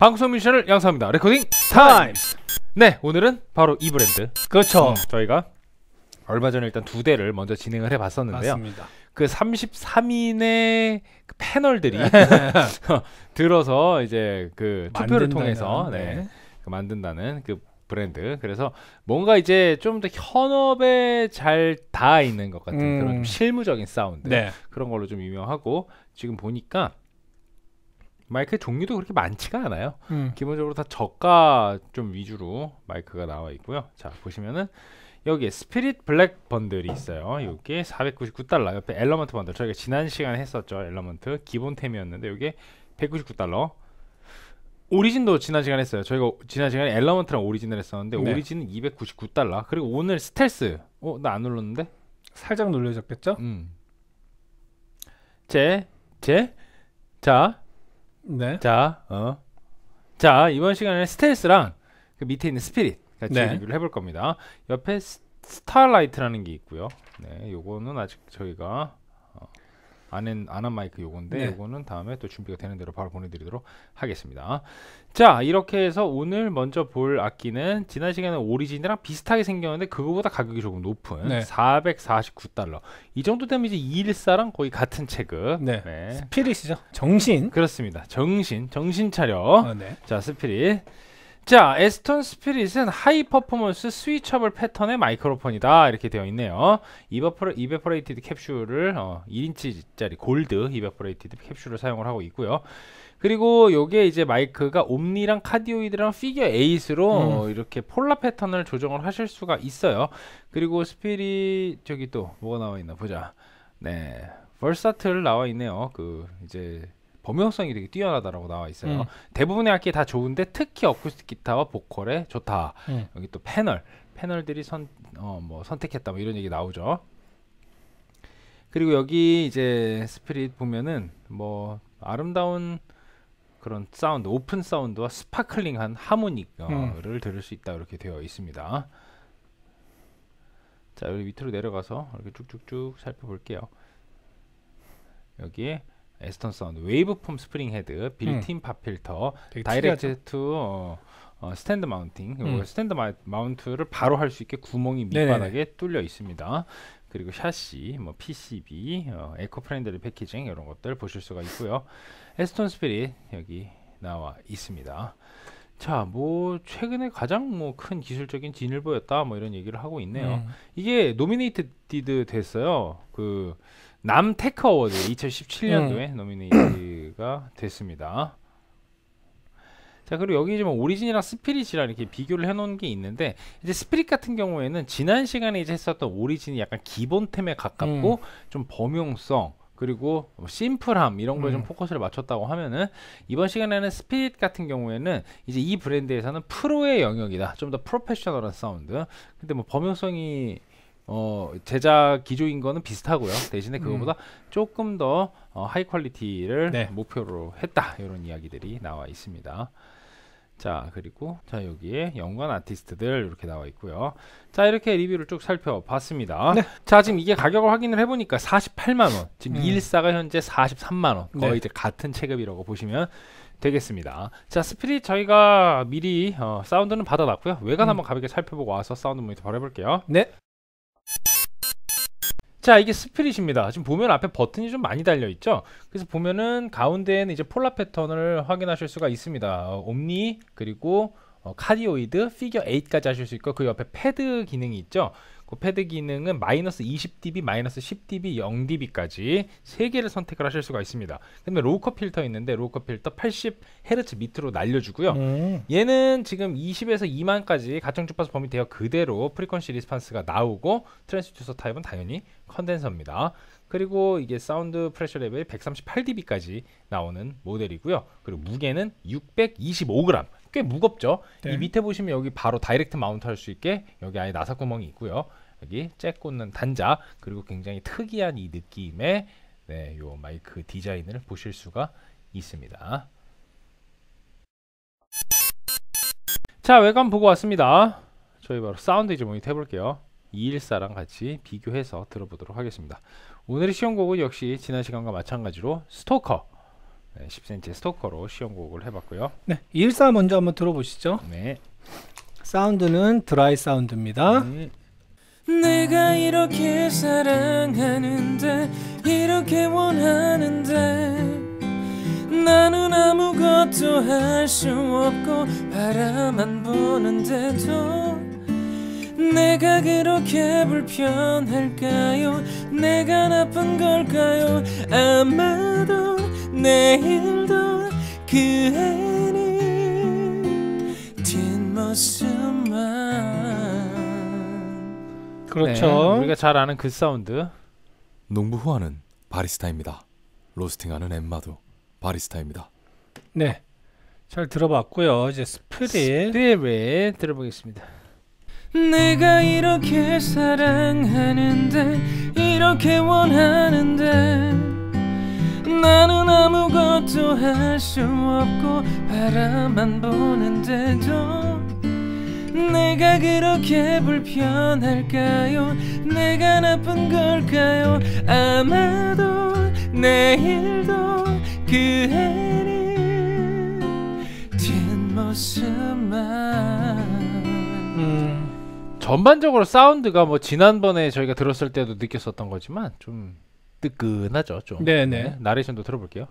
방송 미션을 양성합니다. 레코딩 타임! 네, 오늘은 바로 이 브랜드. 그렇죠. 음, 저희가 얼마 전에 일단 두 대를 먼저 진행을 해봤었는데요. 맞습니다. 그 33인의 그 패널들이 네. 들어서 이제 그 투표를 통해서 네, 네. 그 만든다는 그 브랜드. 그래서 뭔가 이제 좀 더 현업에 잘 닿아 있는 것 같은 음. 그런 실무적인 사운드 네. 그런 걸로 좀 유명하고 지금 보니까 마이크 종류도 그렇게 많지가 않아요. 음. 기본적으로 다 저가 좀 위주로 마이크가 나와 있고요. 자 보시면은 여기 스피릿 블랙 번들이 있어요. 여기 499달러 옆에 엘러먼트 번들 저희가 지난 시간에 했었죠. 엘러먼트 기본템이었는데 여기에 199달러 오리진도 지난 시간에 했어요. 저희가 지난 시간에 엘러먼트랑 오리진을 했었는데 네. 오리진은 299달러 그리고 오늘 스텔스 어? 나 안 눌렀는데? 살짝 눌려졌겠죠? 음. 제, 제, 자 네. 자, 어. 자 이번 시간에 스텔스랑 그 밑에 있는 스피릿 같이 네. 리뷰를 해볼 겁니다. 옆에 스, 타라이트라는게 있고요. 네, 요거는 아직 저희가 안한 안한 마이크 요건데 네. 요거는 다음에 또 준비가 되는 대로 바로 보내드리도록 하겠습니다. 자 이렇게 해서 오늘 먼저 볼 악기는 지난 시간에 오리진이랑 비슷하게 생겼는데 그거보다 가격이 조금 높은 네. 449달러 이 정도 되면 이제 214랑 거의 같은 체급. 네. 네. 스피릿이죠. 정신. 그렇습니다. 정신 정신 차려. 어, 자 스피릿. 자, 에스톤 스피릿은 하이 퍼포먼스 스위처블 패턴의 마이크로폰이다. 이렇게 되어 있네요. 이버포레, 이베퍼레이티드 캡슐을 어, 2인치짜리 골드 이베퍼레이티드 캡슐을 사용을 하고 있고요. 그리고 요게 이제 마이크가 옴니랑 카디오이드랑 피겨 에잇으로 음. 이렇게 폴라 패턴을 조정을 하실 수가 있어요. 그리고 스피릿 저기 또 뭐가 나와 있나 보자. 네. 벌사틀 나와 있네요. 그 이제 범용성이 되게 뛰어나다라고 나와 있어요. 음. 대부분의 악기 다 좋은데 특히 어쿠스틱 기타와 보컬에 좋다. 음. 여기 또 패널, 패널들이 선, 어, 뭐 선택했다 뭐 이런 얘기 나오죠. 그리고 여기 이제 스피릿 보면은 뭐 아름다운 그런 사운드, 오픈 사운드와 스파클링한 하모닉을 음. 들을 수 있다 이렇게 되어 있습니다. 자, 여기 밑으로 내려가서 이렇게 쭉쭉쭉 살펴볼게요. 여기에 에스턴 사운드 웨이브폼 스프링 헤드 빌트인 음. 필터 다이렉트 투 어, 어, 스탠드 마운팅 음. 스탠드 마, 마운트를 바로 할 수 있게 구멍이 밑바닥에 네네. 뚫려 있습니다 그리고 샤시, 뭐 PCB, 어, 에코프렌들리 패키징 이런 것들 보실 수가 있고요 에스턴 스피릿 여기 나와 있습니다 자, 뭐 최근에 가장 뭐 큰 기술적인 진을 보였다 뭐 이런 얘기를 하고 있네요. 음. 이게 노미네이트디드 됐어요. 그 남테크 어워드 2017년도에 음. 노미네이트가 됐습니다. 자 그리고 여기 지금 뭐 오리진이랑 스피릿이랑 이렇게 비교를 해놓은 게 있는데 이제 스피릿 같은 경우에는 지난 시간에 이제 했었던 오리진이 약간 기본템에 가깝고 음. 좀 범용성 그리고 뭐 심플함 이런 거에 음. 좀 포커스를 맞췄다고 하면은 이번 시간에는 스피릿 같은 경우에는 이제 이 브랜드에서는 프로의 영역이다. 좀 더 프로페셔널한 사운드. 근데 뭐 범용성이 어, 제작 기조인 거는 비슷하고요. 대신에 음. 그거보다 음. 조금 더 어, 하이 퀄리티를 네. 목표로 했다 이런 이야기들이 나와 있습니다. 자 그리고 자 여기에 연관 아티스트들 이렇게 나와 있고요 자 이렇게 리뷰를 쭉 살펴봤습니다 네. 자 지금 이게 가격을 확인을 해보니까 48만원 지금 음. 214가 현재 43만원 거의 네. 이제 같은 체급이라고 보시면 되겠습니다 자 스피릿 저희가 미리 어, 사운드는 받아놨고요 외관 음. 한번 가볍게 살펴보고 와서 사운드 모니터 바로 해볼게요 네자 이게 스피릿입니다 지금 보면 앞에 버튼이 좀 많이 달려 있죠 그래서 보면은 가운데에는 이제 폴라 패턴을 확인하실 수가 있습니다 어, 옴니 그리고 어, 카디오이드 피겨 8까지 하실 수 있고 그 옆에 패드 기능이 있죠 그 패드 기능은 마이너스 20dB, 마이너스 10dB, 0dB까지 세 개를 선택을 하실 수가 있습니다. 그다음로우 필터 있는데 로우 필터 80Hz 밑으로 날려주고요. 음. 얘는 지금 20에서 2만까지 가정 주파수 범위 대여 그대로 프리퀀시 리스판스가 나오고 트랜스듀서 타입은 당연히 컨덴서입니다. 그리고 이게 사운드 프레셔 레벨 138dB까지 나오는 모델이고요. 그리고 무게는 625g. 꽤 무겁죠. 네. 이 밑에 보시면 여기 바로 다이렉트 마운트 할 수 있게 여기 아예 나사 구멍이 있고요. 여기 잭 꽂는 단자 그리고 굉장히 특이한 이 느낌의 네, 요 마이크 디자인을 보실 수가 있습니다. 자, 외관 보고 왔습니다. 저희 바로 사운드 이제 모니터 해볼게요. 214랑 같이 비교해서 들어보도록 하겠습니다. 오늘의 시험곡은 역시 지난 시간과 마찬가지로 스토커 10cm 스토커로 시험곡을 해봤고요. 네, 1사 먼저 한번 들어보시죠. 네. 사운드는 드라이 사운드입니다. 네. 내가 이렇게 사랑하는데 이렇게 원하는데 나는 아무것도 할수 없고 바라만 보는데도 내가 그렇게 불편할까요 내가 나쁜 걸까요 아마도 내일도 그 애는 뒷모습만 그렇죠 네, 우리가 잘 아는 그 사운드 농부 후아는 바리스타입니다 로스팅하는 엠마도 바리스타입니다 네잘 들어봤고요 이제 스프릿 스프릿 들어보겠습니다 내가 이렇게 사랑하는데 이렇게 원하는데 나는 아무것도 할수 없고 바라만 보는데도 내가 그렇게 불편할까요 내가 나쁜 걸까요 아마도 내일도 그 해를 뒷모습만 음, 전반적으로 사운드가 뭐 지난번에 저희가 들었을 때도 느꼈었던 거지만 좀 뜨끈하죠 좀. 네네. 네. 네, 나레이션도 들어볼게요.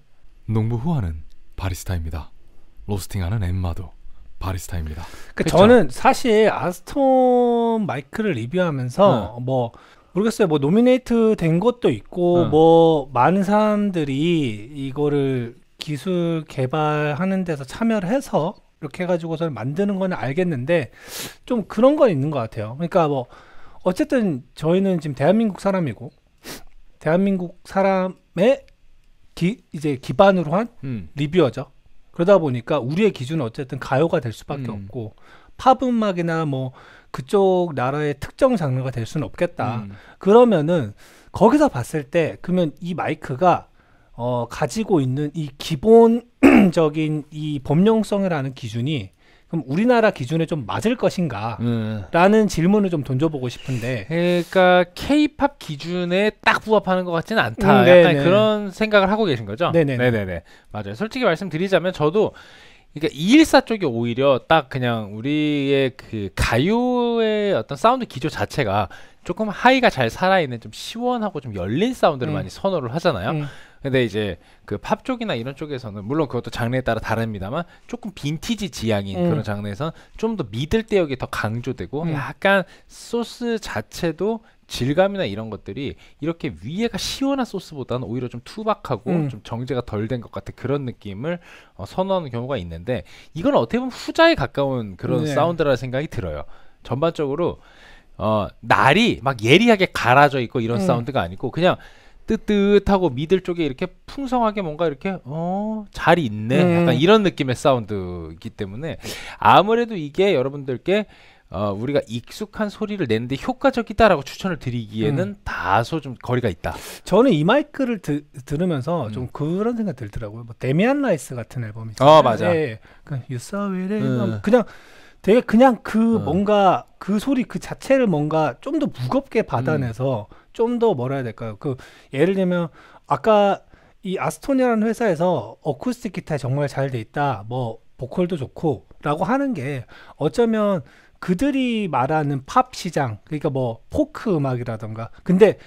농부 후아는 바리스타입니다. 로스팅하는 엠마도 바리스타입니다. 그 그렇죠? 저는 사실 아스톤 마이크를 리뷰하면서 응. 네. 뭐 모르겠어요. 뭐 노미네이트 된 것도 있고 응. 네. 뭐 많은 사람들이 이거를 기술 개발하는 데서 참여를 해서 이렇게 해가지고서 만드는 거 알겠는데 좀 그런 건 있는 것 같아요. 그러니까 뭐 어쨌든 저희는 지금 대한민국 사람이고 대한민국 사람의 기, 이제 기반으로 한 음. 리뷰어죠. 그러다 보니까 우리의 기준은 어쨌든 가요가 될 수밖에 음. 없고 팝 음악이나 뭐 그쪽 나라의 특정 장르가 될 수는 없겠다. 음. 그러면은 거기서 봤을 때 그러면 이 마이크가 어 가지고 있는 이 기본적인 이법령성이라는 기준이 그럼 우리나라 기준에 좀 맞을 것인가라는 네. 음. 질문을 좀 던져보고 싶은데 그러니까 케이팝 기준에 딱 부합하는 것 같지는 않다 음, 약간 그런 생각을 하고 계신 거죠 네네네. 네네 맞아요 솔직히 말씀드리자면 저도 그러니까 214 쪽이 오히려 딱 그냥 우리의 그 가요의 어떤 사운드 기조 자체가 조금 하이가 잘 살아있는 좀 시원하고 좀 열린 사운드를 음. 많이 선호를 하잖아요. 음. 근데 이제 그 팝 쪽이나 이런 쪽에서는 물론 그것도 장르에 따라 다릅니다만 조금 빈티지 지향인 음. 그런 장르에서 좀더 믿을 대역이 더 강조되고 음. 약간 소스 자체도 질감이나 이런 것들이 이렇게 위에가 시원한 소스보다는 오히려 좀 투박하고 음. 좀 정제가 덜 된 것같아 그런 느낌을 어, 선호하는 경우가 있는데 이건 어떻게 보면 후자에 가까운 그런 네. 사운드라는 생각이 들어요. 전반적으로 어 날이 막 예리하게 갈아져 있고 이런 음. 사운드가 아니고 그냥 뜨뜻하고 미들 쪽에 이렇게 풍성하게 뭔가 이렇게 어잘 있네 네. 약간 이런 느낌의 사운드이기 때문에 아무래도 이게 여러분들께 어, 우리가 익숙한 소리를 내는데 효과적이다라고 추천을 드리기에는 음. 다소 좀 거리가 있다. 저는 이 마이크를 드, 들으면서 음. 좀 그런 생각 들더라고요. 뭐 데미안 라이스 같은 앨범이 아, 있잖요 어, 맞아. 예. 그냥 유사웨레 음. 그냥 되게 그냥 그 음. 뭔가 그 소리 그 자체를 뭔가 좀 더 무겁게 음. 받아내서 음. 좀더 뭐라 해야 될까요? 그 예를 들면 아까 이 아스토니아라는 회사에서 어쿠스틱 기타 정말 잘 돼 있다. 뭐 보컬도 좋고 라고 하는 게 어쩌면 그들이 말하는 팝 시장 그러니까 뭐 포크 음악이라던가 근데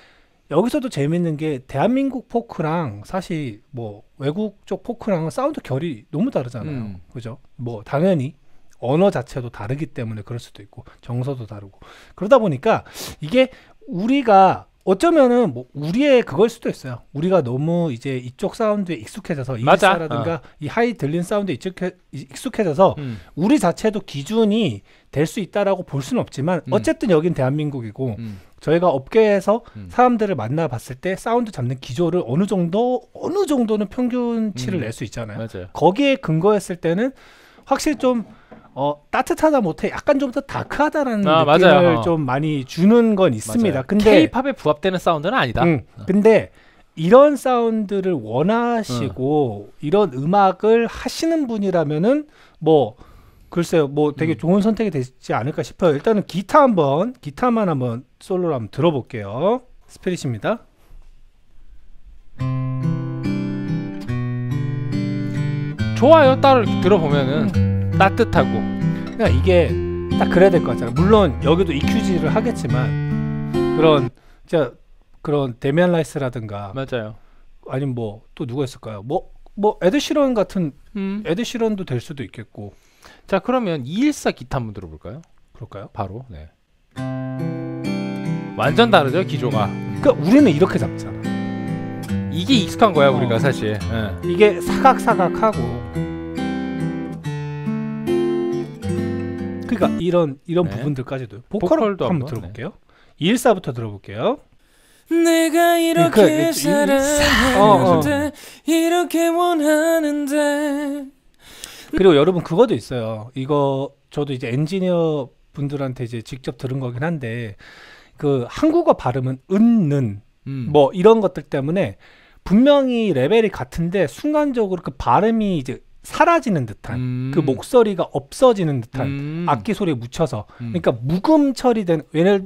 여기서도 재밌는 게 대한민국 포크랑 사실 뭐 외국 쪽 포크랑 은 사운드 결이 너무 다르잖아요 음. 그죠 뭐 당연히 언어 자체도 다르기 때문에 그럴 수도 있고 정서도 다르고 그러다 보니까 이게 우리가 어쩌면은 뭐 우리의 그걸 수도 있어요. 우리가 너무 이제 이쪽 사운드에 익숙해져서 이기라든가 어. 이 하이 들린 사운드에 익숙해, 익숙해져서 음. 우리 자체도 기준이 될 수 있다라고 볼 수는 없지만 음. 어쨌든 여긴 대한민국이고 음. 저희가 업계에서 음. 사람들을 만나봤을 때 사운드 잡는 기조를 어느 정도 어느 정도는 평균치를 음. 낼수 있잖아요. 맞아요. 거기에 근거했을 때는 확실히 좀 어, 따뜻하다 못해 약간 좀 더 다크하다라는 아, 느낌을 맞아요. 어. 좀 많이 주는 건 있습니다. 맞아요. 근데 K-팝에 부합되는 사운드는 아니다. 응, 음, 어. 근데 이런 사운드를 원하시고 응. 어. 이런 음악을 하시는 분이라면은 뭐 글쎄요, 뭐 되게 음. 좋은 선택이 되지 않을까 싶어요. 일단은 기타 한번 기타만 한번 솔로로 한번 들어볼게요. 스피릿입니다. 좋아요, 따로 들어보면은. 음. 따뜻하고 그러니까 이게 딱 그래야 될 것 같잖아 물론 여기도 EQG를 하겠지만 그런 진짜 그런 데미안 라이스라든가 맞아요 아니면 뭐 또 누가 있을까요 뭐 뭐 에드시런 같은 음. 에드시런도 될 수도 있겠고 자 그러면 214 기타 한번 들어볼까요 그럴까요 바로 네 완전 다르죠 기조가 그러니까 우리는 이렇게 잡잖아 이게 익숙한 거야 우리가 어. 사실 네. 이게 사각사각하고 그러니까 음. 이런 이런 네. 부분들까지도 보컬 보컬도 한번, 들어볼게요. 네. 2 1부터 들어볼게요. 내가 이렇게 그, 사랑하는데 어, 어. 이렇게 원하는데 그리고 여러분 그거도 있어요. 이거 저도 이제 엔지니어 분들한테 이제 직접 들은 거긴 한데 그 한국어 발음은 은는 음. 뭐 이런 것들 때문에 분명히 레벨이 같은데 순간적으로 그 발음이 이제 사라지는 듯한 그 음. 그 목소리가 없어지는 듯한 음. 악기 소리에 묻혀서 음. 그러니까 묵음 처리된 왜냐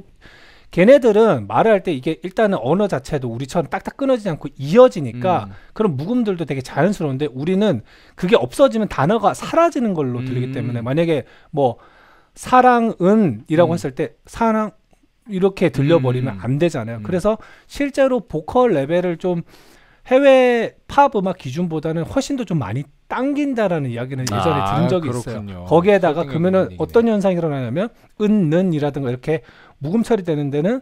걔네들은 말을 할 때 이게 일단은 언어 자체도 우리처럼 딱딱 끊어지지 않고 이어지니까 음. 그런 묵음들도 되게 자연스러운데 우리는 그게 없어지면 단어가 사라지는 걸로 들리기 음. 때문에 만약에 뭐 사랑은이라고 음. 했을 때 사랑 이렇게 들려버리면 안 되잖아요. 그래서 실제로 보컬 레벨을 좀 해외 팝 음악 기준보다는 훨씬 더 좀 많이 당긴다라는 이야기는 예전에 아, 들은 적이 그렇군요. 있어요. 거기에다가 그러면은 어떤 현상이 일어나냐면 은는이라든가 이렇게 무금 처리되는 데는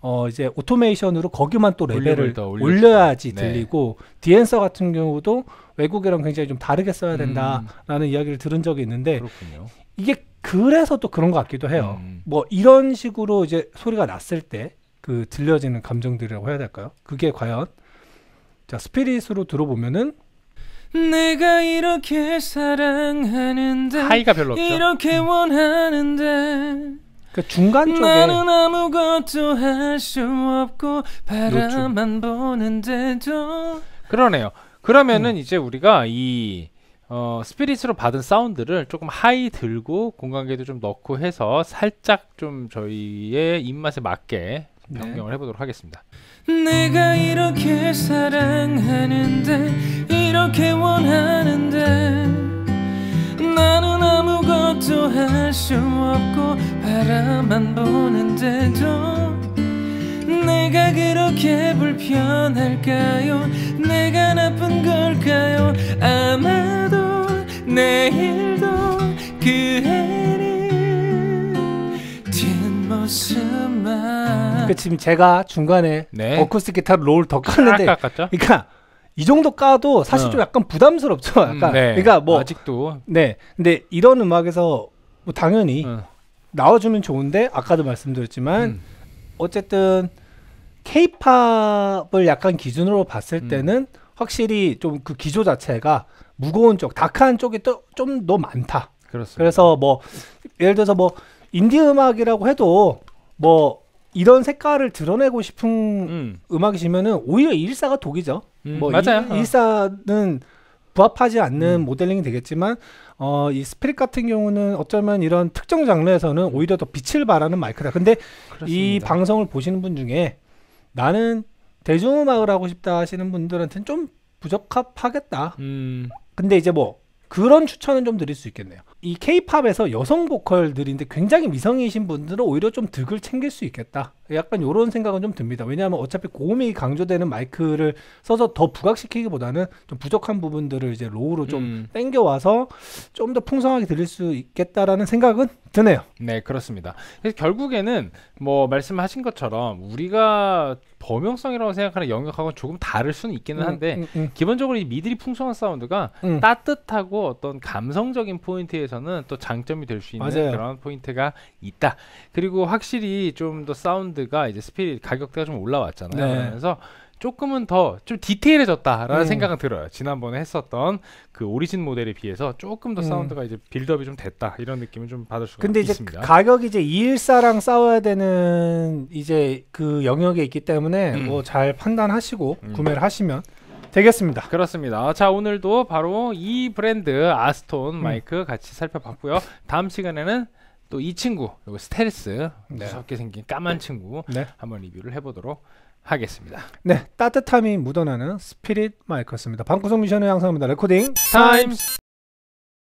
어 이제 오토메이션으로 거기만 또 레벨을 올려야지 네. 들리고 디엔서 같은 경우도 외국이랑 굉장히 좀 다르게 써야 음. 된다라는 음. 이야기를 들은 적이 있는데 그렇군요. 이게 그래서 또 그런 것 같기도 해요. 음. 뭐 이런 식으로 이제 소리가 났을 때 그 들려지는 감정들이라고 해야 될까요? 그게 과연 자 스피릿으로 들어보면은 내가 이렇게 사랑하는데 하이가 별로 없죠. 이렇게 음. 원하는데 그 중간 쪽에 나는 아무것도 할수 없고 바라만 보는데도 그러네요. 그러면은 음. 이제 우리가 이 어, 스피릿으로 받은 사운드를 조금 하이 들고 공간계도 좀 넣고 해서 살짝 좀 저희의 입맛에 맞게 네. 변경을 해보도록 하겠습니다. 내가 이렇게 사랑하는데 이렇게 원하는데 나는 아무것도 할수 없고 바라만 보는데도 내가 그렇게 불편할까요 내가 나쁜 걸까요 아마도 내일도 그해 그러니까 지금 제가 중간에 네. 어쿠스틱 기타로 롤더 깠는데 그러니까 이 정도 까도 사실 어. 좀 약간 부담스럽죠. 음, 약간 음, 네. 그러니까 뭐 아직도 네. 근데 이런 음악에서 뭐 당연히 어. 나와주면 좋은데 아까도 말씀드렸지만 음. 어쨌든 케이팝을 약간 기준으로 봤을 음. 때는 확실히 좀 그 기조 자체가 무거운 쪽, 다크한 쪽이 좀 더 많다. 그렇습니다. 그래서 뭐 예를 들어서 뭐 인디 음악이라고 해도 뭐 이런 색깔을 드러내고 싶은 음. 악이시면은 오히려 일사가 독이죠. 음, 뭐 맞아요. 이, 어. 일사는 부합하지 않는 음. 모델링이 되겠지만 어, 이 스피릿 같은 경우는 어쩌면 이런 특정 장르에서는 오히려 더 빛을 발하는 마이크다. 근데 그렇습니다. 이 방송을 보시는 분 중에 나는 대중음악을 하고 싶다 하시는 분들한테는 좀 부적합하겠다. 음. 근데 이제 뭐 그런 추천은 좀 드릴 수 있겠네요. 이 케이팝에서 여성 보컬들인데 굉장히 미성이신 분들은 오히려 좀 득을 챙길 수 있겠다. 약간 이런 생각은 좀 듭니다. 왜냐하면 어차피 고음이 강조되는 마이크를 써서 더 부각시키기보다는 좀 부족한 부분들을 이제 로우로 좀 음. 땡겨와서 좀 더 풍성하게 들릴 수 있겠다라는 생각은 드네요. 네, 그렇습니다. 그래서 결국에는 뭐 말씀하신 것처럼 우리가 범용성이라고 생각하는 영역하고는 조금 다를 수는 있기는 음, 한데 음, 음, 기본적으로 이 미들이 풍성한 사운드가 음. 따뜻하고 어떤 감성적인 포인트에서는 또 장점이 될 수 있는 맞아요. 그런 포인트가 있다. 그리고 확실히 좀 더 사운드 폴드가 이제 스피릿 가격대가 좀 올라왔잖아요. 네. 그래서 조금은 더 좀 디테일해졌다라는 음. 생각은 들어요. 지난번에 했었던 그 오리진 모델에 비해서 조금 더 음. 사운드가 이제 빌드업이 좀 됐다 이런 느낌을 좀 받을 수가 근데 있습니다. 근데 이제 가격이 이제 214랑 싸워야 되는 이제 그 영역에 있기 때문에 음. 뭐잘 판단하시고 음. 구매를 하시면 되겠습니다. 그렇습니다. 자 오늘도 바로 이 브랜드 아스톤 음. 마이크 같이 살펴봤고요. 다음 시간에는 또이 친구 요거 스텔스 네. 무섭게 생긴 까만 친구 네. 한번 리뷰를 해보도록 하겠습니다. 네 따뜻함이 묻어나는 스피릿 마이크였습니다. 방구석 미션은 항상입니다. 레코딩 타임스.